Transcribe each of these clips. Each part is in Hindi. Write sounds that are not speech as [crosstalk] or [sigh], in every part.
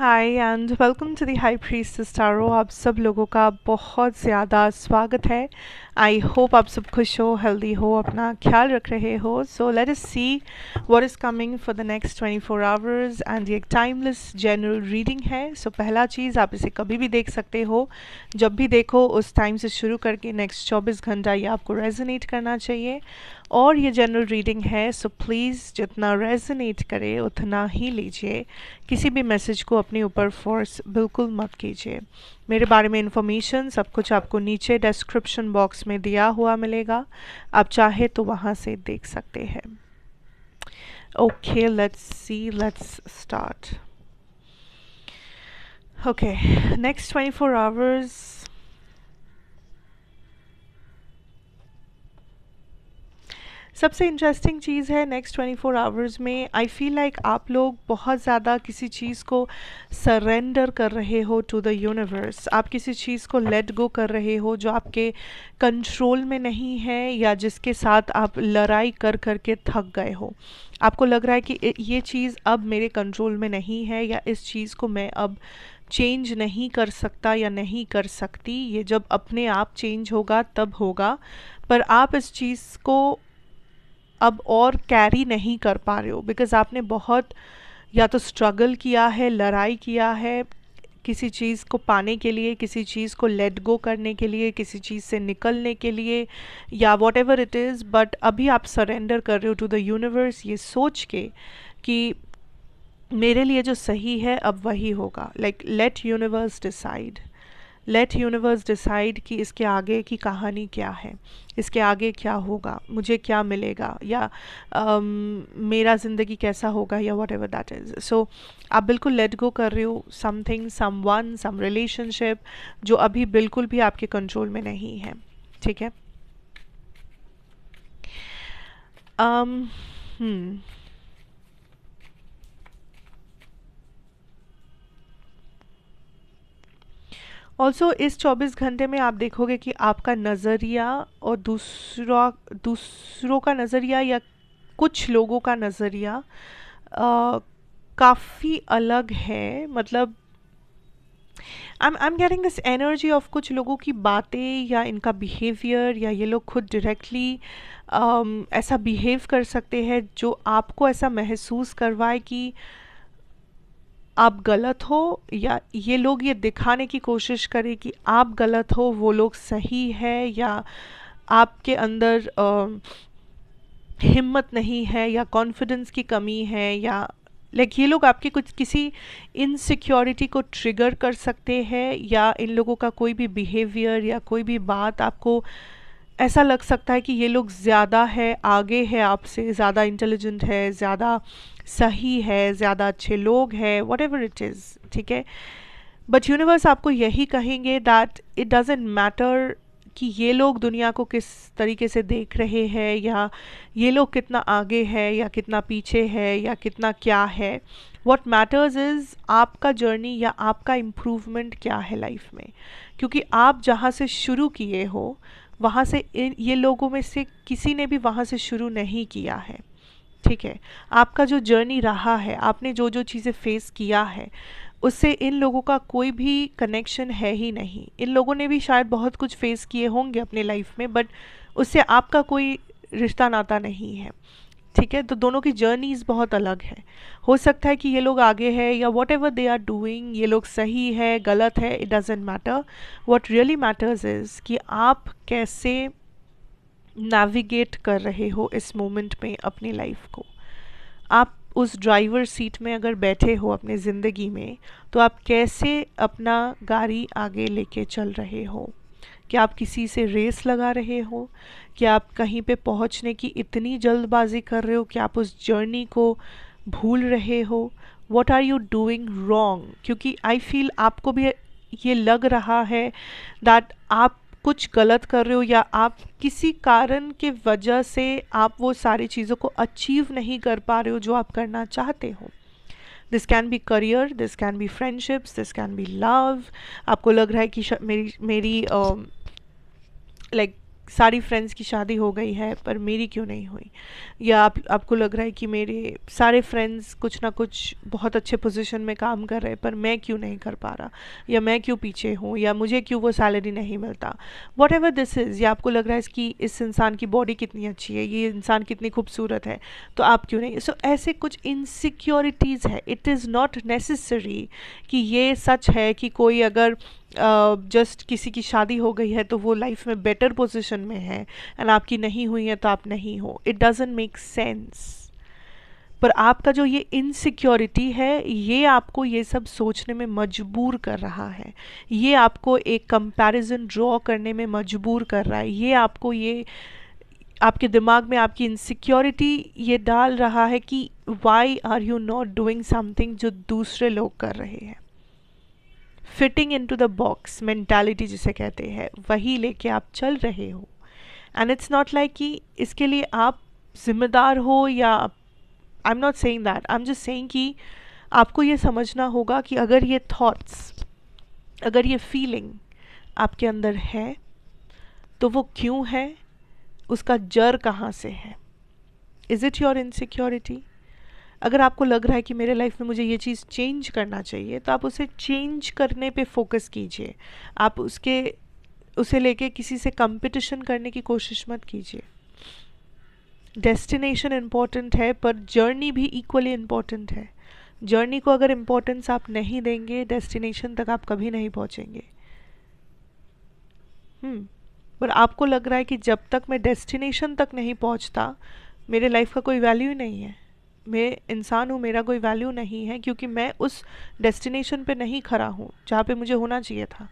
Hi and welcome to the high priestess स्टारो आप सब लोगों का बहुत ज़्यादा स्वागत है आई होप आप सब खुश हो हेल्दी हो अपना ख्याल रख रहे हो so let us see what is coming for the next 24 four hours and ये एक टाइमलेस जनरल रीडिंग है सो so, पहला चीज़ आप इसे कभी भी देख सकते हो जब भी देखो उस टाइम से शुरू करके नेक्स्ट चौबीस घंटा ये आपको रेजोनेट करना चाहिए और ये जनरल रीडिंग है सो प्लीज़ जितना रेजनेट करे उतना ही लीजिए किसी भी मैसेज को अपने ऊपर फोर्स बिल्कुल मत कीजिए मेरे बारे में इन्फॉर्मेशन सब कुछ आपको नीचे डिस्क्रिप्शन बॉक्स में दिया हुआ मिलेगा आप चाहे तो वहाँ से देख सकते हैं okay let's see let's start okay next 24 hours सबसे इंटरेस्टिंग चीज़ है नेक्स्ट 24 आवर्स में आई फील लाइक आप लोग बहुत ज़्यादा किसी चीज़ को सरेंडर कर रहे हो टू द यूनिवर्स आप किसी चीज़ को लेट गो कर रहे हो जो आपके कंट्रोल में नहीं है या जिसके साथ आप लड़ाई कर कर के थक गए हो आपको लग रहा है कि ये चीज़ अब मेरे कंट्रोल में नहीं है या इस चीज़ को मैं अब चेंज नहीं कर सकता या नहीं कर सकती ये जब अपने आप चेंज होगा तब होगा पर आप इस चीज़ को अब और कैरी नहीं कर पा रहे हो बिकॉज़ आपने बहुत या तो स्ट्रगल किया है लड़ाई किया है किसी चीज़ को पाने के लिए किसी चीज़ को लेट गो करने के लिए किसी चीज़ से निकलने के लिए या whatever it is but अभी आप सरेंडर कर रहे हो टू द यूनिवर्स ये सोच के कि मेरे लिए जो सही है अब वही होगा like let universe decide let universe decide कि इसके आगे की कहानी क्या है इसके आगे क्या होगा मुझे क्या मिलेगा या um, मेरा ज़िंदगी कैसा होगा या whatever that is so आप बिल्कुल लेट गो कर रहे हो something someone some relationship जो अभी बिल्कुल भी आपके कंट्रोल में नहीं है ठीक है um, hmm. ऑल्सो इस 24 घंटे में आप देखोगे कि आपका नज़रिया और दूसरा दूसरों का नज़रिया या कुछ लोगों का नज़रिया काफ़ी अलग है मतलब I I am getting this energy of कुछ लोगों की बातें या इनका बिहेवियर या ये लोग खुद डायरेक्टली um, ऐसा बिहेव कर सकते हैं जो आपको ऐसा महसूस करवाए कि uh, आप गलत हो या ये लोग ये दिखाने की कोशिश करें कि आप गलत हो वो लोग सही है या आपके अंदर आ, हिम्मत नहीं है या कॉन्फिडेंस की कमी है या लाइक ये लोग आपके कुछ किसी इनसिक्योरिटी को ट्रिगर कर सकते हैं या इन लोगों का कोई भी बिहेवियर या कोई भी बात आपको ऐसा लग सकता है कि ये लोग ज़्यादा है आगे है आपसे ज़्यादा इंटेलिजेंट है ज़्यादा सही है ज़्यादा अच्छे लोग हैं वट एवर इट इज़ ठीक है बट यूनिवर्स आपको यही कहेंगे दैट इट डजेंट मैटर कि ये लोग दुनिया को किस तरीके से देख रहे हैं या ये लोग कितना आगे है या कितना पीछे है या कितना क्या है वॉट मैटर्स इज़ आपका जर्नी या आपका इम्प्रूवमेंट क्या है लाइफ में क्योंकि आप जहाँ से शुरू किए हो वहाँ से ये लोगों में से किसी ने भी वहाँ से शुरू नहीं किया है ठीक है आपका जो जर्नी रहा है आपने जो जो चीज़ें फेस किया है उससे इन लोगों का कोई भी कनेक्शन है ही नहीं इन लोगों ने भी शायद बहुत कुछ फेस किए होंगे अपने लाइफ में बट उससे आपका कोई रिश्ता नाता नहीं है ठीक है तो दोनों की जर्नीज़ बहुत अलग है हो सकता है कि ये लोग आगे है या whatever they are doing ये लोग सही है गलत है it doesn't matter what really matters is कि आप कैसे नेविगेट कर रहे हो इस मोमेंट में अपनी लाइफ को आप उस ड्राइवर सीट में अगर बैठे हो अपने ज़िंदगी में तो आप कैसे अपना गाड़ी आगे लेके चल रहे हो कि आप किसी से रेस लगा रहे हो कि आप कहीं पे पहुंचने की इतनी जल्दबाजी कर रहे हो कि आप उस जर्नी को भूल रहे हो what are you doing wrong क्योंकि आई फील आपको भी ये लग रहा है दैट आप कुछ गलत कर रहे हो या आप किसी कारण के वजह से आप वो सारी चीज़ों को अचीव नहीं कर पा रहे हो जो आप करना चाहते हो this can be career this can be friendships this can be love आपको लग रहा है कि मेरी मेरी लाइक um, सारी फ्रेंड्स की शादी हो गई है पर मेरी क्यों नहीं हुई या आप आपको लग रहा है कि मेरे सारे फ्रेंड्स कुछ ना कुछ बहुत अच्छे पोजीशन में काम कर रहे पर मैं क्यों नहीं कर पा रहा या मैं क्यों पीछे हूँ या मुझे क्यों वो सैलरी नहीं मिलता वॉट एवर दिस इज़ या आपको लग रहा है कि इस इंसान की बॉडी कितनी अच्छी है ये इंसान कितनी खूबसूरत है तो आप क्यों नहीं सो so, ऐसे कुछ इनसिक्योरिटीज़ है इट इज़ नॉट नेसेसरी कि ये सच है कि कोई अगर जस्ट किसी की शादी हो गई है तो वो लाइफ में बेटर पोजिशन में है एंड आपकी नहीं हुई है तो आप नहीं हो इट डजेंट मेक सेंस पर आपका जो ये इनसिक्योरिटी है ये आपको ये सब सोचने में मजबूर कर रहा है ये आपको एक कंपैरिजन ड्रॉ करने में मजबूर कर रहा है ये आपको ये आपके दिमाग में आपकी इनसिक्योरिटी ये डाल रहा है कि why are you not doing something जो दूसरे लोग कर रहे हैं fitting into the box mentality जिसे कहते हैं वही लेके आप चल रहे हो एंड इट्स नॉट लाइक कि इसके लिए आप जिम्मेदार हो या I am not saying that I am just saying कि आपको ये समझना होगा कि अगर ये थॉट्स अगर ये फीलिंग आपके अंदर है तो वो क्यों है उसका जर कहाँ से है इज़ इट योर इनसिक्योरिटी अगर आपको लग रहा है कि मेरे लाइफ में मुझे ये चीज़ चेंज करना चाहिए तो आप उसे चेंज करने पे फोकस कीजिए आप उसके उसे लेके किसी से कंपटीशन करने की कोशिश मत कीजिए डेस्टिनेशन इम्पॉर्टेंट है पर जर्नी भी इक्वली इम्पॉर्टेंट है जर्नी को अगर इम्पोर्टेंस आप नहीं देंगे डेस्टिनेशन तक आप कभी नहीं पहुँचेंगे hmm. पर आपको लग रहा है कि जब तक मैं डेस्टिनेशन तक नहीं पहुँचता मेरे लाइफ का कोई वैल्यू ही नहीं है मैं इंसान हूँ मेरा कोई वैल्यू नहीं है क्योंकि मैं उस डेस्टिनेशन पे नहीं खड़ा हूँ जहाँ पे मुझे होना चाहिए था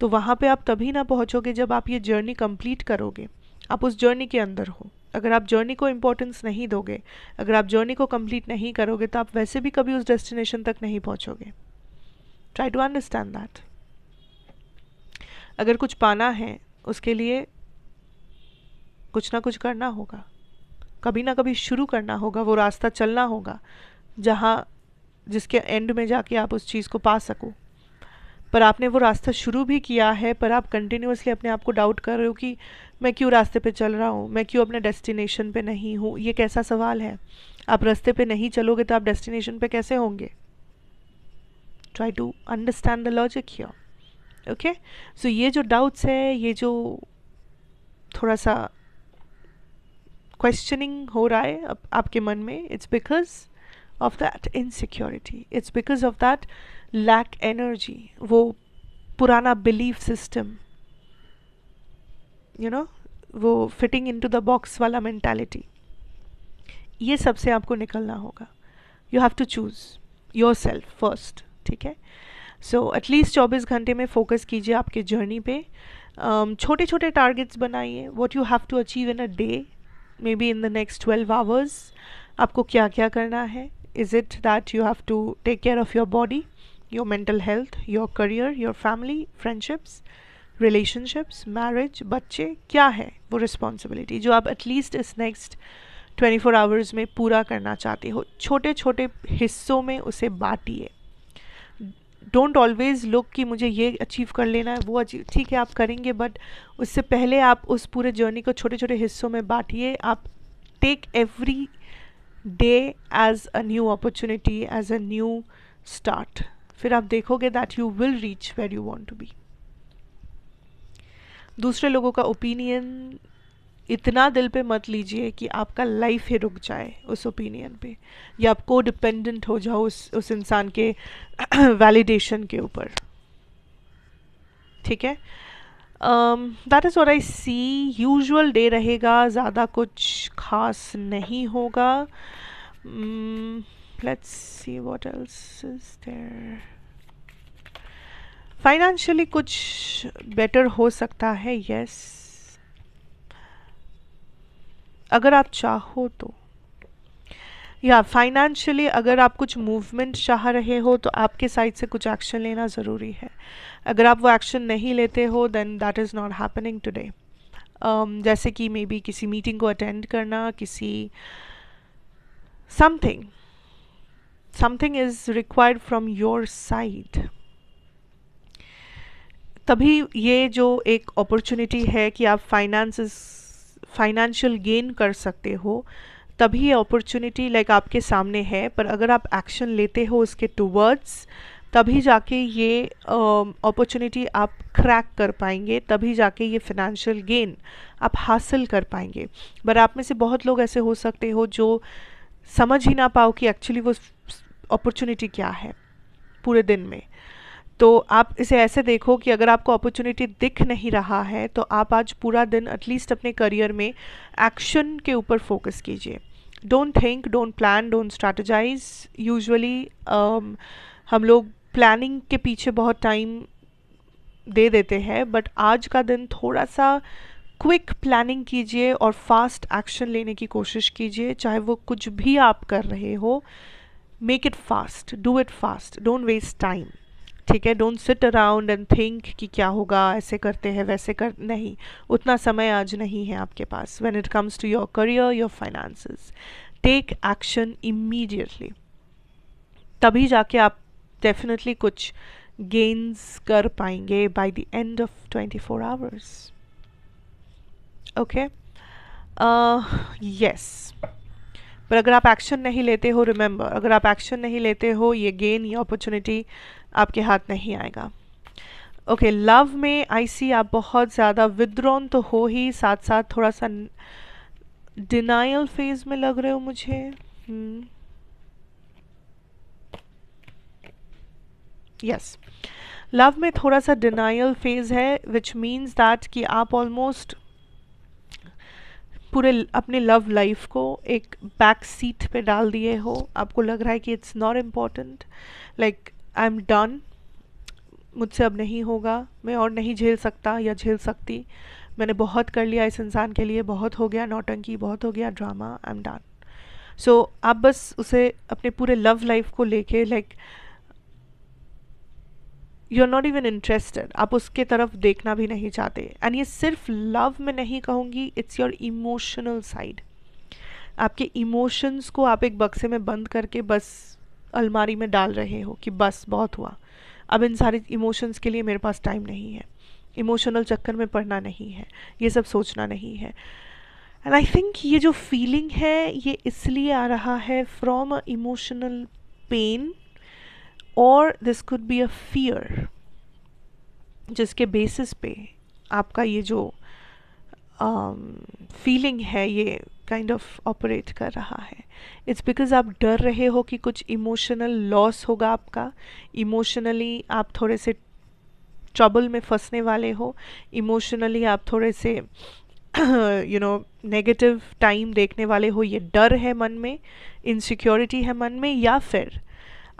तो वहाँ पे आप तभी ना पहुँचोगे जब आप ये जर्नी कंप्लीट करोगे आप उस जर्नी के अंदर हो अगर आप जर्नी को इम्पोर्टेंस नहीं दोगे अगर आप जर्नी को कंप्लीट नहीं करोगे तो आप वैसे भी कभी उस डेस्टिनेशन तक नहीं पहुँचोगे ट्राई टू अंडरस्टैंड दैट अगर कुछ पाना है उसके लिए कुछ ना कुछ करना होगा कभी ना कभी शुरू करना होगा वो रास्ता चलना होगा जहाँ जिसके एंड में जाके आप उस चीज़ को पा सको पर आपने वो रास्ता शुरू भी किया है पर आप कंटिन्यूसली अपने आप को डाउट कर रहे हो कि मैं क्यों रास्ते पे चल रहा हूँ मैं क्यों अपने डेस्टिनेशन पे नहीं हूँ ये कैसा सवाल है आप रास्ते पे नहीं चलोगे तो आप डेस्टिनेशन पे कैसे होंगे try to understand the logic okay so ये जो डाउट्स है ये जो थोड़ा सा क्वेश्चनिंग हो रहा है आपके मन में it's because of that insecurity it's because of that lack energy वो पुराना बिलीफ सिस्टम यू नो वो fitting into the box वाला मैंटेलिटी ये सबसे आपको निकलना होगा you have to choose yourself first ठीक है सो एटलीस्ट चौबीस घंटे में फोकस कीजिए आपके जर्नी पे छोटे छोटे टारगेट्स बनाइए what you have to achieve in a day maybe in the next twelve hours आपको क्या क्या करना है is it that you have to take care of your body your mental health your career your family friendships relationships marriage बच्चे क्या है वो रिस्पॉन्सिबिलिटी जो आप एटलीस्ट इस नेक्स्ट ट्वेंटी फोर आवर्स में पूरा करना चाहते हो छोटे छोटे हिस्सों में उसे बांटिए डोंट ऑलवेज़ लुक कि मुझे ये अचीव कर लेना है वो अचीव ठीक है आप करेंगे बट उससे पहले आप उस पूरे जर्नी को छोटे छोटे हिस्सों में बांटिए आप take every day as a new opportunity as a new start फिर आप देखोगे that you will reach where you want to be दूसरे लोगों का ओपिनियन इतना दिल पे मत लीजिए कि आपका लाइफ ही रुक जाए उस ओपिनियन पे या आप को डिपेंडेंट हो जाओ उस उस इंसान के वैलिडेशन [clears throat] के ऊपर ठीक है दैट इज़ और आई सी यूजुअल डे रहेगा ज़्यादा कुछ खास नहीं होगा let's see what else is there financially कुछ बेटर हो सकता है यस yes. अगर आप चाहो तो या फाइनेंशियली अगर आप कुछ मूवमेंट चाह रहे हो तो आपके साइड से कुछ एक्शन लेना ज़रूरी है अगर आप वो एक्शन नहीं लेते हो then that is not happening today जैसे कि मे बी किसी मीटिंग को अटेंड करना किसी something something is required from your side तभी ये जो एक अपॉर्चुनिटी है कि आप फाइनेंस फाइनेंशियल गेन कर सकते हो तभी अपॉर्चुनिटी लाइक आपके सामने है पर अगर आप एक्शन लेते हो उसके टूवर्ड्स तभी जाके ये अपॉर्चुनिटी आप क्रैक कर पाएंगे तभी जाके ये फिनेंशियल गेन आप हासिल कर पाएंगे पर आप में से बहुत लोग ऐसे हो सकते हो जो समझ ही ना पाओ कि एक्चुअली वो अपॉर्चुनिटी क्या है पूरे दिन में तो आप इसे ऐसे देखो कि अगर आपको अपॉर्चुनिटी दिख नहीं रहा है तो आप आज पूरा दिन एटलीस्ट अपने करियर में एक्शन के ऊपर फोकस कीजिए don't think don't plan don't strategize usually हम लोग प्लानिंग के पीछे बहुत टाइम दे देते हैं बट आज का दिन थोड़ा सा क्विक प्लानिंग कीजिए और फास्ट एक्शन लेने की कोशिश कीजिए चाहे वो कुछ भी आप कर रहे हो make it fast do it fast don't waste time ठीक है don't sit around and think कि क्या होगा ऐसे करते हैं वैसे कर नहीं उतना समय आज नहीं है आपके पास when it comes to your career your finances take action immediately तभी जाके आप डेफिनेटली कुछ गेन्स कर पाएंगे by the end of 24 hours okay yes पर अगर आप एक्शन नहीं लेते हो रिमेंबर अगर आप एक्शन नहीं लेते हो ये गेन ये अपॉर्चुनिटी आपके हाथ नहीं आएगा ओके okay, लव में आई सी आप बहुत ज़्यादा विद्रोन तो हो ही साथ साथ थोड़ा सा डिनाइल फेज में लग रहे हो मुझे यस hmm. Love yes. में थोड़ा सा डिनाइल फेज है विच मीन्स दैट कि आप ऑलमोस्ट पूरे अपने लव लाइफ को एक बैक सीट पे डाल दिए हो आपको लग रहा है कि it's not important like I am done मुझसे अब नहीं होगा मैं और नहीं झेल सकता या झेल सकती मैंने बहुत कर लिया इस इंसान के लिए बहुत हो गया नौटंकी बहुत हो गया drama I am done so आप बस उसे अपने पूरे लव लाइफ को लेके like like, you are not even interested आप उसके तरफ देखना भी नहीं चाहते एंड ये सिर्फ लव में नहीं कहूँगी इट्स योर इमोशनल साइड आपके इमोशंस को आप एक बक्से में बंद करके बस अलमारी में डाल रहे हो कि बस बहुत हुआ अब इन सारे इमोशंस के लिए मेरे पास टाइम नहीं है इमोशनल चक्कर में पढ़ना नहीं है ये सब सोचना नहीं है एंड आई थिंक ये जो फीलिंग है ये इसलिए आ रहा है फ्रॉम अ इमोशनल पेन और this could be a fear जिसके बेसिस पे आपका ये जो फीलिंग um, है ये काइंड ऑफ ऑपरेट कर रहा है इट्स बिकॉज आप डर रहे हो कि कुछ इमोशनल लॉस होगा आपका इमोशनली आप थोड़े से ट्रबल में फंसने वाले हो इमोशनली आप थोड़े से यू नो नेगेटिव टाइम देखने वाले हो ये डर है मन में इनसिक्योरिटी है मन में या फिर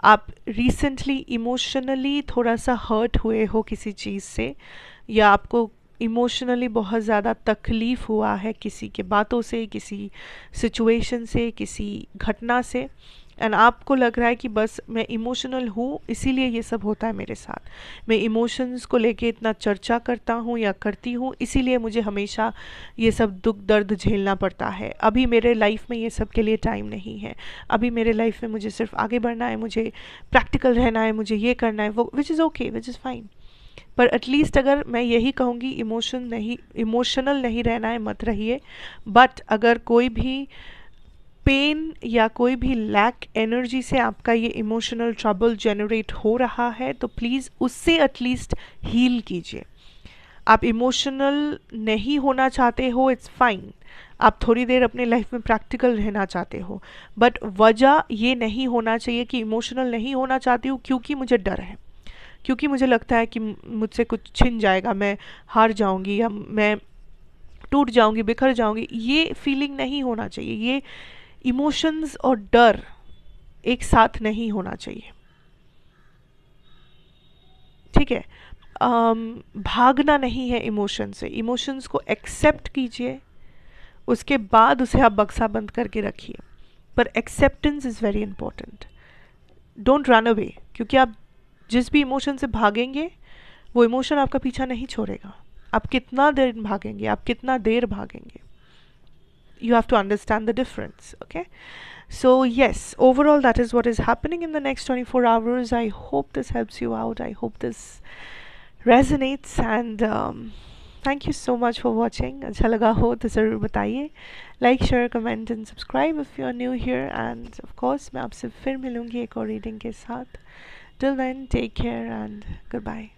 आप रिसेंटली इमोशनली थोड़ा सा हर्ट हुए हो किसी चीज़ से या आपको इमोशनली बहुत ज़्यादा तकलीफ़ हुआ है किसी के बातों से किसी सिचुएशन से किसी घटना से एंड आपको लग रहा है कि बस मैं इमोशनल हूँ इसीलिए ये सब होता है मेरे साथ मैं इमोशंस को लेके इतना चर्चा करता हूँ या करती हूँ इसीलिए मुझे हमेशा ये सब दुख दर्द झेलना पड़ता है अभी मेरे लाइफ में ये सब के लिए टाइम नहीं है अभी मेरे लाइफ में मुझे सिर्फ आगे बढ़ना है मुझे प्रैक्टिकल रहना है मुझे ये करना है वो which is okay which is fine पर एटलीस्ट अगर मैं यही कहूँगी इमोशन नहीं इमोशनल नहीं रहना है मत रहिए बट अगर कोई भी पेन या कोई भी लैक एनर्जी से आपका ये इमोशनल ट्रबल जनरेट हो रहा है तो प्लीज़ उससे एटलीस्ट हील कीजिए आप इमोशनल नहीं होना चाहते हो इट्स फाइन आप थोड़ी देर अपने लाइफ में प्रैक्टिकल रहना चाहते हो बट वजह ये नहीं होना चाहिए कि इमोशनल नहीं होना चाहती हूँ क्योंकि मुझे डर है क्योंकि मुझे लगता है कि मुझसे कुछ छिन जाएगा मैं हार जाऊँगी या मैं टूट जाऊँगी बिखर जाऊँगी ये फीलिंग नहीं होना चाहिए ये इमोशंस और डर एक साथ नहीं होना चाहिए ठीक है um, भागना नहीं है इमोशन से इमोशंस को एक्सेप्ट कीजिए उसके बाद उसे आप बक्सा बंद करके रखिए पर acceptance is very important don't run away क्योंकि आप जिस भी इमोशन से भागेंगे वो इमोशन आपका पीछा नहीं छोड़ेगा आप कितना देर भागेंगे आप कितना देर भागेंगे you have to understand the difference okay so yes overall that is what is happening in the next 24 hours i hope this helps you out i hope this resonates and um, thank you so much for watching अच्छा लगा हो तो ज़रूर बताइए you are new here and of course are new here and of course मैं आपसे फिर मिलूँगी एक और and के साथ